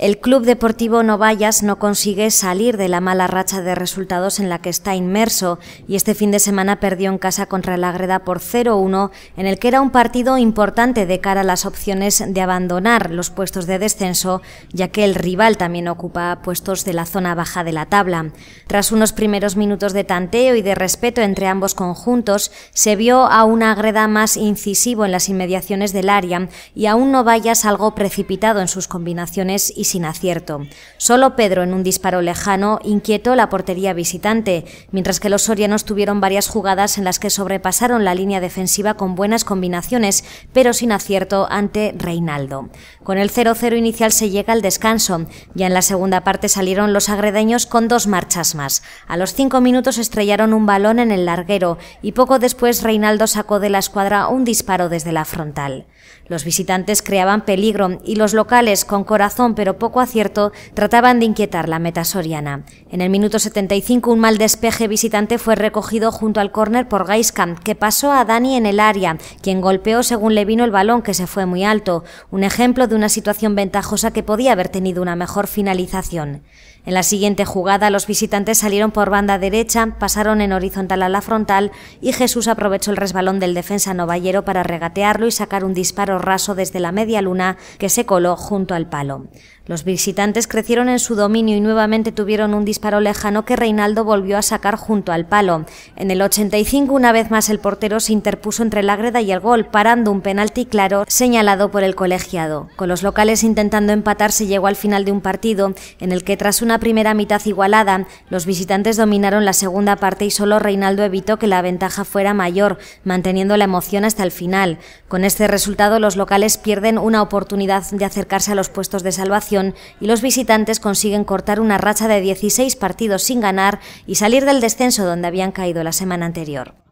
El Club Deportivo Novallas no consigue salir de la mala racha de resultados en la que está inmerso y este fin de semana perdió en casa contra el Agreda por 0-1, en el que era un partido importante de cara a las opciones de abandonar los puestos de descenso, ya que el rival también ocupa puestos de la zona baja de la tabla. Tras unos primeros minutos de tanteo y de respeto entre ambos conjuntos, se vio a un Agreda más incisivo en las inmediaciones del área y a un Novallas algo precipitado en sus combinaciones y sin acierto. Solo Pedro en un disparo lejano inquietó la portería visitante, mientras que los sorianos tuvieron varias jugadas en las que sobrepasaron la línea defensiva con buenas combinaciones, pero sin acierto ante Reinaldo. Con el 0-0 inicial se llega al descanso. Ya en la segunda parte salieron los agredeños con dos marchas más. A los cinco minutos estrellaron un balón en el larguero y poco después Reinaldo sacó de la escuadra un disparo desde la frontal. Los visitantes creaban peligro y los locales, con corazón pero poco acierto trataban de inquietar la meta soriana. En el minuto 75 un mal despeje visitante fue recogido junto al córner por Gaiskamp, que pasó a Dani en el área, quien golpeó según le vino el balón que se fue muy alto, un ejemplo de una situación ventajosa que podía haber tenido una mejor finalización. En la siguiente jugada los visitantes salieron por banda derecha, pasaron en horizontal a la frontal y Jesús aprovechó el resbalón del defensa novallero para regatearlo y sacar un disparo raso desde la media luna que se coló junto al palo. Los visitantes crecieron en su dominio y nuevamente tuvieron un disparo lejano que Reinaldo volvió a sacar junto al palo. En el 85, una vez más, el portero se interpuso entre la greda y el gol, parando un penalti claro señalado por el colegiado. Con los locales intentando empatar, se llegó al final de un partido en el que, tras una primera mitad igualada, los visitantes dominaron la segunda parte y solo Reinaldo evitó que la ventaja fuera mayor, manteniendo la emoción hasta el final. Con este resultado, los locales pierden una oportunidad de acercarse a los puestos de salvación y los visitantes consiguen cortar una racha de 16 partidos sin ganar y salir del descenso donde habían caído la semana anterior.